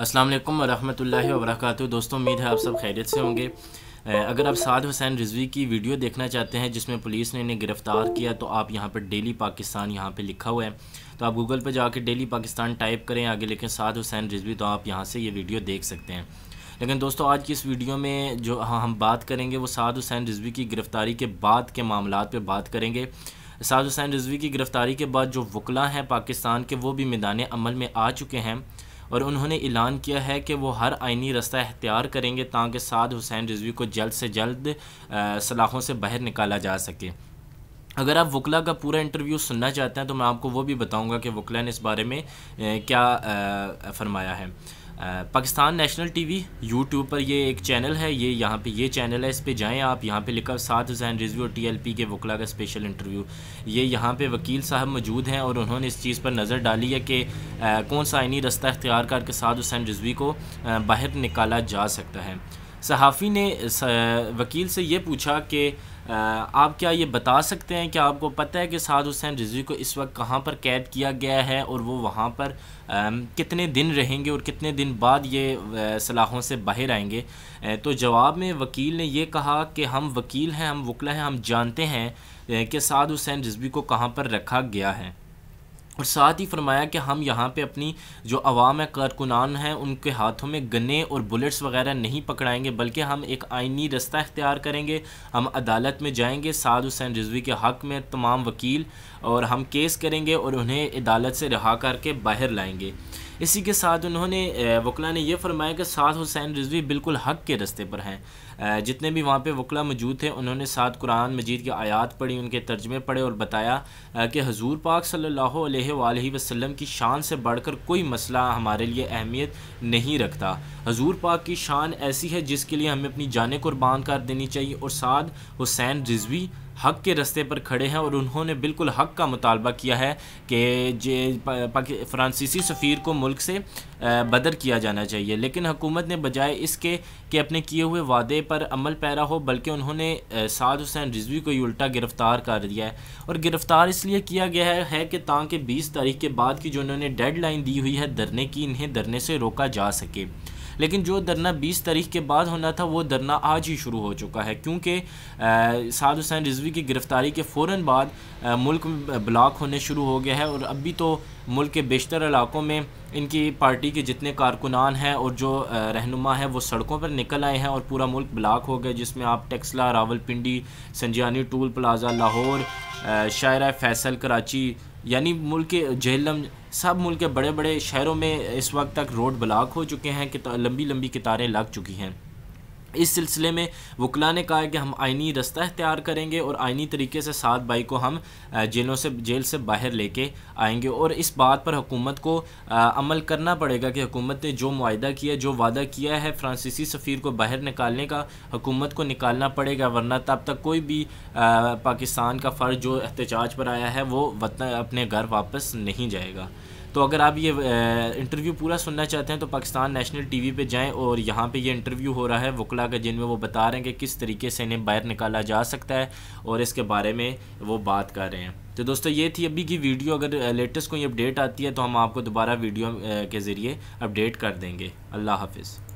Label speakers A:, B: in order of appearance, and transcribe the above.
A: असलम वालेकुम वरक दोस्तों उम्मीद है आप सब खैरियत से होंगे अगर आप साद हुसैन रिजवी की वीडियो देखना चाहते हैं जिसमें पुलिस ने इन्हें गिरफ़्तार किया तो आप यहाँ पर डेली पाकिस्तान यहाँ पे लिखा हुआ है तो आप गूगल पर जाकर डेली पाकिस्तान टाइप करें आगे लिखें साद हुसैन रिजवी तो आप यहाँ से ये वीडियो देख सकते हैं लेकिन दोस्तों आज की इस वीडियो में जो हाँ हम बात करेंगे वो साद हुसैन रिजवी की गिरफ़्तारी के बाद के मामला पर बात करेंगे साद हुसैन रिजवी की गिरफ़्तारी के बाद जो वकला हैं पाकिस्तान के वो भी मैदान अमल में आ चुके हैं और उन्होंने ऐलान किया है कि वो हर आइनी रास्ता अख्तियार करेंगे ताकि साद हुसैन रिजवी को जल्द से जल्द सलाखों से बाहर निकाला जा सके अगर आप वकला का पूरा इंटरव्यू सुनना चाहते हैं तो मैं आपको वो भी बताऊंगा कि वकला ने इस बारे में क्या फरमाया है पाकिस्तान नेशनल टीवी यूट्यूब पर ये एक चैनल है ये यहाँ पे ये चैनल है इस पे जाएं आप यहाँ पे लिखा सात हुसैन रिजवी और टीएलपी के वकला का स्पेशल इंटरव्यू ये यहाँ पे वकील साहब मौजूद हैं और उन्होंने इस चीज़ पर नज़र डाली है कि कौन सा आइनी रास्ता अख्तियार करके सात हुसैन रिजवी को बाहर निकाला जा सकता है सहाफ़ी ने वकील से ये पूछा कि आप क्या ये बता सकते हैं कि आपको पता है कि साद हुसैन रिजवी को इस वक्त कहाँ पर कैद किया गया है और वो वहाँ पर कितने दिन रहेंगे और कितने दिन बाद ये सलाहों से बाहर आएंगे तो जवाब में वकील ने यह कहा कि हम वकील हैं हम वकला हैं हम जानते हैं कि साद हुसैन रिजवी को कहाँ पर रखा गया है और साथ ही फरमाया कि हम यहाँ पे अपनी जो अवाम कारकुनान हैं उनके हाथों में गन्ने और बुलेट्स वगैरह नहीं पकड़ाएंगे बल्कि हम एक आइनी रास्ता इख्तियार करेंगे हम अदालत में जाएंगे साद हुसैन रिजवी के हक़ में तमाम वकील और हम केस करेंगे और उन्हें अदालत से रहा करके बाहर लाएंगे इसी के साथ उन्होंने वकला ने यह फरमाया कि साद हुसैन रिजवी बिल्कुल हक़ के रस्ते पर हैं जितने भी वहाँ पे वकला मौजूद थे उन्होंने साथ कुरान मजीद की आयात पढ़ी उनके तर्जमे पढ़े और बताया कि हजूर पाक सल्लल्लाहु वसल्लम की शान से बढ़कर कोई मसला हमारे लिए अहमियत नहीं रखता हजूर पाक की शान ऐसी है जिसके लिए हमें अपनी जान कुर्बान कर देनी चाहिए और साद हुसैन रिजवी हक के रस्ते पर खड़े हैं और उन्होंने बिल्कुल हक का मुतालबा किया है कि जे फ्रांसीसी सफ़ीर को मुल्क से बदर किया जाना चाहिए लेकिन हुकूमत ने बजाय इसके कि अपने किए हुए वादे पर अमल पैरा हो बल्कि उन्होंने साद हुसैन रिजवी को ही उल्टा गिरफ़्तार कर दिया है और गिरफ़्तार इसलिए किया गया है, है कि ताकि बीस तारीख के बाद की जो उन्होंने डेड दी हुई है धरने की इन्हें धरने से रोका जा सके लेकिन जो धरना बीस तारीख के बाद होना था वो धरना आज ही शुरू हो चुका है क्योंकि साद हुसैन रिजवी की गिरफ़्तारी के फ़ौर बाद आ, मुल्क ब्लॉक होने शुरू हो गया है और अभी तो मुल्क के बेशतर इलाकों में इनकी पार्टी के जितने कारकुनान हैं और जो रहनुमा हैं वो सड़कों पर निकल आए हैं और पूरा मुल्क ब्लॉक हो गया जिसमें आप टेक्सला रावलपिंडी संजयानी टूल प्लाज़ा लाहौर शायरा फैसल कराची यानी मुल्क के जहलम सब मुल्क के बड़े बड़े शहरों में इस वक्त तक रोड ब्लॉक हो चुके हैं कि तो लंबी लंबी कतारें लग चुकी हैं इस सिलसिले में वकला ने कहा कि हम आइनी रास्ता अख्तियार करेंगे और आइनी तरीके से सात बाई को हम जेलों से जेल से बाहर लेके आएंगे और इस बात पर हुकूमत को अमल करना पड़ेगा कि हुकूमत ने जो माहा किया जो वादा किया है फ्रांसीसी सफ़ीर को बाहर निकालने का हुकूमत को निकालना पड़ेगा वरना तब तक कोई भी पाकिस्तान का फ़र्ज जो एहतजाज पर आया है वो वतन अपने घर वापस नहीं जाएगा तो अगर आप ये इंटरव्यू पूरा सुनना चाहते हैं तो पाकिस्तान नेशनल टीवी पे जाएं और यहाँ पे ये इंटरव्यू हो रहा है वकला का जिनमें वो बता रहे हैं कि किस तरीके से इन्हें बाहर निकाला जा सकता है और इसके बारे में वो बात कर रहे हैं तो दोस्तों ये थी अभी की वीडियो अगर लेटेस्ट कोई अपडेट आती है तो हम आपको दोबारा वीडियो के ज़रिए अपडेट कर देंगे अल्लाह हाफिज़